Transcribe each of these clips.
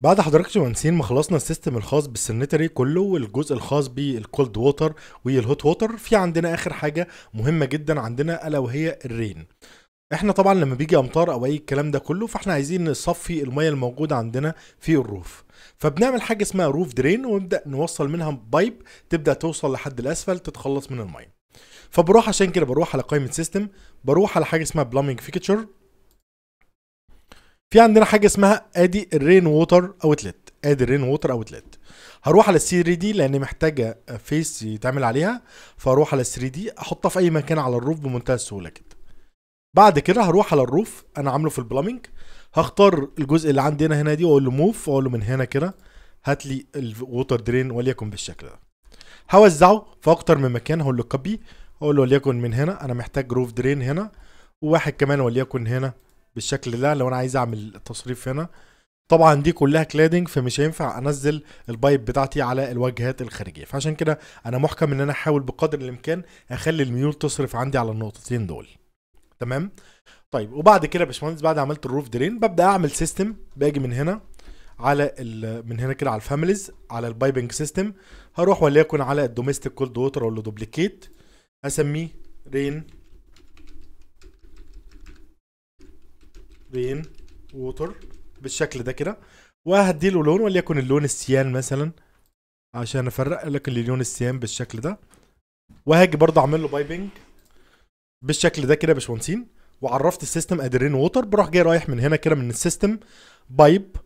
بعد حضرتك مهندسين ما خلصنا السيستم الخاص بالسنتري كله والجزء الخاص بالكولد ووتر والهوت ووتر في عندنا اخر حاجه مهمه جدا عندنا الا وهي الرين احنا طبعا لما بيجي امطار او اي الكلام ده كله فاحنا عايزين نصفي الميه الموجوده عندنا في الروف فبنعمل حاجه اسمها روف درين ونبدا نوصل منها بايب تبدا توصل لحد الاسفل تتخلص من الميه فبروح عشان كده بروح على قائمه سيستم بروح على حاجه اسمها بلامينج فيكتشر في عندنا حاجه اسمها ادي الرين ووتر اوتلت ادي الرين ووتر اوتلت هروح على ال 3 دي لان محتاجه فيس يتعمل عليها فاروح على ال 3 دي احطها في اي مكان على الروف بمنتهى السهوله كده بعد كده هروح على الروف انا عامله في البلامينج هختار الجزء اللي عندنا هنا دي واقول له موف واقول له من هنا كده هات لي الووتر درين وليكن بالشكل ده هوزعه في اكتر من مكان هقول له كوبي اقول له وليكن من هنا انا محتاج روف درين هنا وواحد كمان وليكن هنا بالشكل ده لو انا عايز اعمل التصريف هنا طبعا دي كلها كلادنج فمش هينفع انزل البايب بتاعتي على الواجهات الخارجيه فعشان كده انا محكم ان انا احاول بقدر الامكان اخلي الميول تصرف عندي على النقطتين دول تمام طيب وبعد كده يا باشمهندس بعد عملت الروف درين ببدا اعمل سيستم باجي من هنا على من هنا كده على الفاميليز على البايبنج سيستم هروح وليكن على الدوميستيك كولد ووتر ولا دوبليكيت اسميه رين بين ووتر بالشكل ده كده وهديله لون وليكن اللون السيان مثلا عشان افرق لكن اللون السيان بالشكل ده وهاجي برضه اعمل له بايبنج بالشكل ده كده يا باشمهندسين وعرفت السيستم ادرين ووتر بروح جاي رايح من هنا كده من السيستم بايب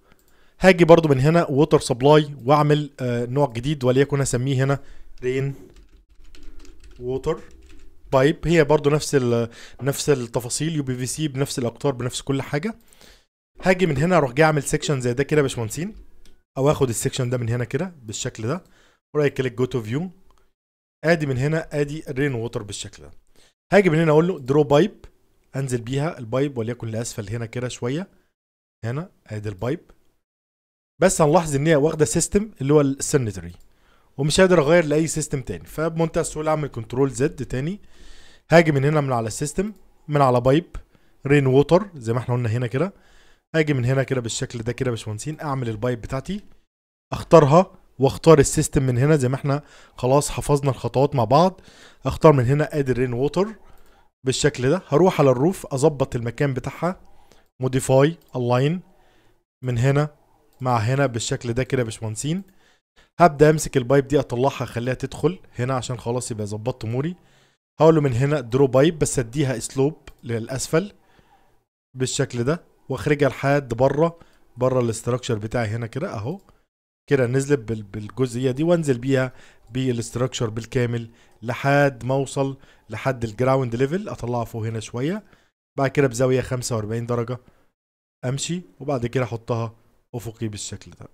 هاجي برضو من هنا ووتر سبلاي واعمل آه نوع جديد وليكن اسميه هنا رين ووتر بايب هي برضو نفس نفس التفاصيل يو بي في سي بنفس الاقطار بنفس كل حاجه هاجي من هنا اروح جاي اعمل سيكشن زي ده كده يا باشمهندسين او اخد السيكشن ده من هنا كده بالشكل ده ورايت كليك جو تو فيو ادي من هنا ادي الرين ووتر بالشكل ده هاجي من هنا اقول له درو بايب انزل بيها البايب وليكن لاسفل هنا كده شويه هنا ادي البايب بس هنلاحظ ان هي واخده سيستم اللي هو السنتري ومش قادر اغير لاي سيستم تاني فبمنتهى السهوله اعمل كنترول زد تاني هاجي من هنا من على السيستم من على بايب رين ووتر زي ما احنا قلنا هنا كده هاجي من هنا كده بالشكل ده كده يا باشمهندسين اعمل البايب بتاعتي اختارها واختار السيستم من هنا زي ما احنا خلاص حفظنا الخطوات مع بعض اختار من هنا ادي الرين ووتر بالشكل ده هروح على الروف اظبط المكان بتاعها موديفاي الاين من هنا مع هنا بالشكل ده كده يا باشمهندسين هبدا امسك البايب دي اطلعها اخليها تدخل هنا عشان خلاص يبقى ظبطت اموري هقول له من هنا درو بايب بس اديها اسلوب للاسفل بالشكل ده واخرجها لحد بره بره الاستراكشر بتاعي هنا كده اهو كده نزلت بالجزئيه دي وانزل بيها بالاستراكشر بالكامل لحد ما اوصل لحد الجراوند ليفل اطلعها فوق هنا شويه بعد كده بزاويه 45 درجه امشي وبعد كده احطها افقي بالشكل ده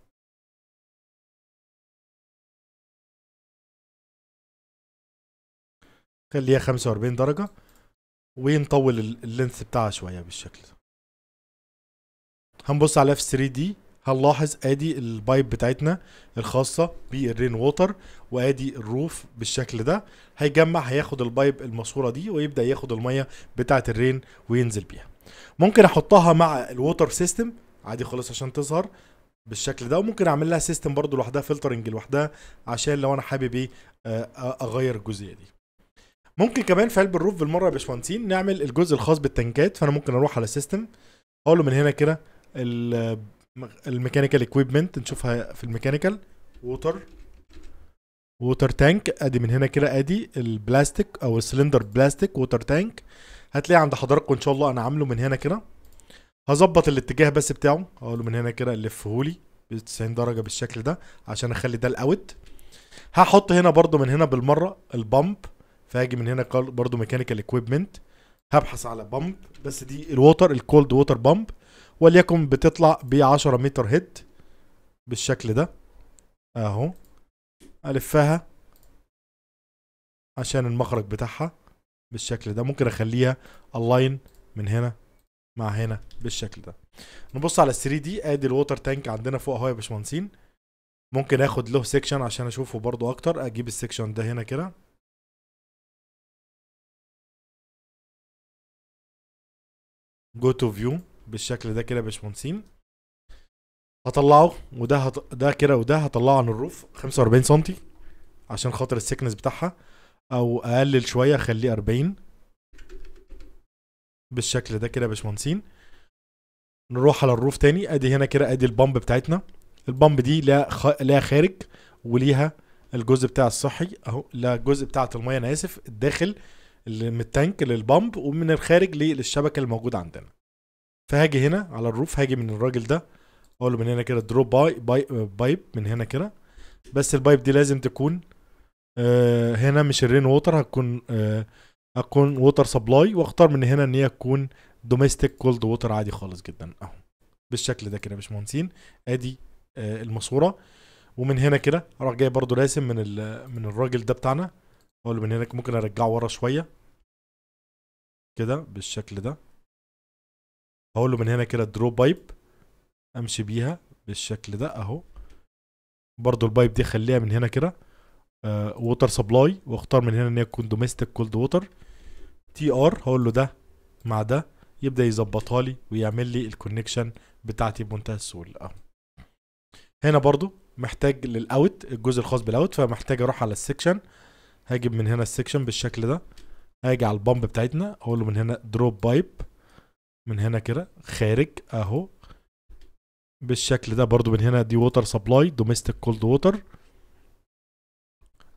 خليها 45 درجه ونطول اللينث بتاعها شويه بالشكل ده هنبص عليها في 3 دي هنلاحظ ادي البايب بتاعتنا الخاصه بالرين ووتر وادي الروف بالشكل ده هيجمع هياخد البايب الماسوره دي ويبدا ياخد الميه بتاعه الرين وينزل بيها ممكن احطها مع الووتر سيستم عادي خالص عشان تظهر بالشكل ده وممكن اعمل لها سيستم برضو لوحدها فلترنج لوحدها عشان لو انا حابب ايه آه، اغير الجزئيه دي ممكن كمان في علب الروف بالمره يا باشمهندسين نعمل الجزء الخاص بالتنكات فانا ممكن اروح على السيستم اقول له من هنا كده الميكانيكال اكويبمنت نشوفها في الميكانيكال ووتر ووتر تانك ادي من هنا كده ادي البلاستيك او السلندر بلاستيك ووتر تانك هتلاقيه عند حضراتكم ان شاء الله انا عامله من هنا كده هظبط الاتجاه بس بتاعه اقوله من هنا كده لفهولي ب 90 درجه بالشكل ده عشان اخلي ده الاوت هحط هنا برضو من هنا بالمره البامب فهاجي من هنا قال برضو ميكانيكال اكويبمنت هبحث على بامب بس دي الووتر الكولد ووتر بامب وليكن بتطلع ب 10 متر هيد بالشكل ده اهو الفها عشان المخرج بتاعها بالشكل ده ممكن اخليها الاين من هنا مع هنا بالشكل ده نبص على ال 3 دي ادي الووتر تانك عندنا فوق اهو يا باشمهندسين ممكن اخد له سيكشن عشان اشوفه برضو اكتر اجيب السيكشن ده هنا كده جو تو فيو بالشكل ده كده يا باشمهندسين هطلعه وده هط... ده كده وده هطلعه عن الروف 45 سم عشان خاطر السكنس بتاعها او اقلل شويه اخليه 40 بالشكل ده كده يا باشمهندسين نروح على الروف تاني ادي هنا كده ادي البامب بتاعتنا البامب دي لا خ... لا خارج وليها الجزء بتاع الصحي اهو لا الجزء بتاع الميه انا اسف الداخل من التانك للبامب ومن الخارج للشبكه الموجوده عندنا فهاجي هنا على الروف هاجي من الراجل ده اقول له من هنا كده دروب باي باي بايب من هنا كده بس البايب دي لازم تكون آه هنا مش الرين ووتر هتكون آه هتكون ووتر سبلاي واختار من هنا ان هي تكون دوميستيك كولد ووتر عادي خالص جدا اهو بالشكل ده كده يا باشمهندسين ادي آه الماسوره ومن هنا كده اروح جاي برضو راسم من من الراجل ده بتاعنا اقول من هنا ممكن ارجعه ورا شويه كده بالشكل ده هقول له من هنا كده درو بايب امشي بيها بالشكل ده اهو برضو البايب دي خليها من هنا كده ووتر آه، سبلاي واختار من هنا ان هي تكون دوميستيك كولد ووتر تي ار هقول له ده مع ده يبدا يظبطها لي ويعمل لي الكونكشن بتاعتي بمنتهى السهوله اهو هنا برضو محتاج للاوت الجزء الخاص بالاوت فمحتاج اروح على السكشن هجيب من هنا السكشن بالشكل ده اجي على البامب بتاعتنا اقول له من هنا دروب بايب من هنا كده خارج اهو بالشكل ده برضو من هنا دي ووتر سبلاي دوميستيك كولد ووتر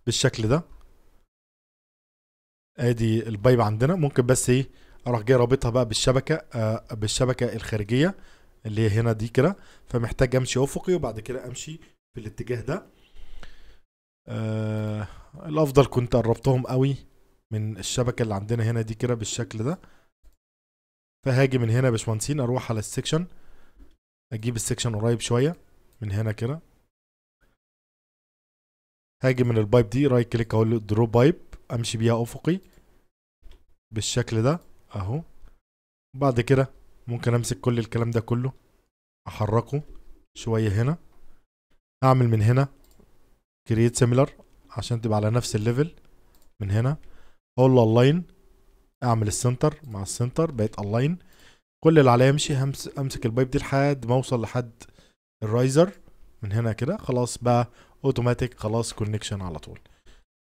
بالشكل ده ادي البايب عندنا ممكن بس ايه اروح جاي رابطها بقى بالشبكه آه بالشبكه الخارجيه اللي هي هنا دي كده فمحتاج امشي افقي وبعد كده امشي في الاتجاه ده آه الافضل كنت قربتهم قوي من الشبكه اللي عندنا هنا دي كده بالشكل ده فهاجي من هنا باشمهندسين اروح على السكشن اجيب السكشن قريب شويه من هنا كده هاجي من البايب دي رايت كليك اقول له درو بايب امشي بيها افقي بالشكل ده اهو بعد كده ممكن امسك كل الكلام ده كله احركه شويه هنا اعمل من هنا كرييت سيميلر عشان تبقى على نفس الليفل من هنا اقول له اعمل السنتر مع السنتر بقيت اللاين كل اللي عليا امشي امسك البايب دي لحد ما اوصل لحد الرايزر من هنا كده خلاص بقى اوتوماتيك خلاص كونكشن على طول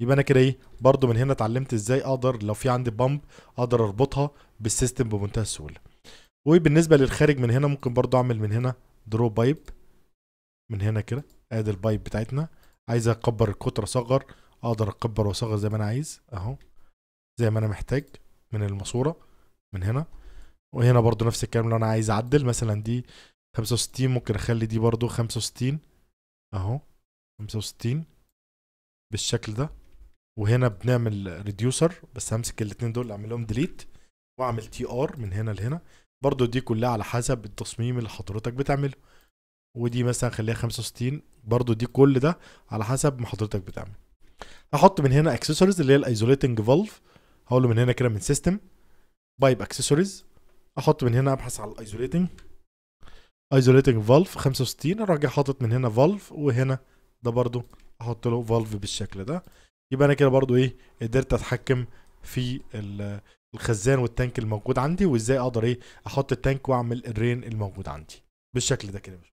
يبقى انا كده ايه برضو من هنا اتعلمت ازاي اقدر لو في عندي بامب اقدر اربطها بالسيستم بمنتهى السهوله وبالنسبه للخارج من هنا ممكن برضو اعمل من هنا درو بايب من هنا كده ادي البايب بتاعتنا عايز اكبر القطر اصغر اقدر اكبر واصغر زي ما انا عايز اهو زي ما انا محتاج من الماسوره من هنا وهنا برضو نفس الكلام لو انا عايز اعدل مثلا دي 65 ممكن اخلي دي برضو 65 اهو 65 بالشكل ده وهنا بنعمل ريديوسر بس همسك الاثنين دول اعملهم ديليت واعمل تي ار من هنا لهنا برضو دي كلها على حسب التصميم اللي حضرتك بتعمله ودي مثلا خليها 65 برضو دي كل ده على حسب ما حضرتك بتعمل هحط من هنا اكسسوارز اللي هي الايزوليتنج فالف هقول له من هنا كده من سيستم بايب اكسسوارز احط من هنا ابحث على الايزوليتنج ايزوليتنج فالف 65 راجع حاطط من هنا فالف وهنا ده برضو احط له فالف بالشكل ده يبقى انا كده برضو ايه قدرت اتحكم في الخزان والتانك الموجود عندي وازاي اقدر ايه احط التانك واعمل الرين الموجود عندي بالشكل ده كده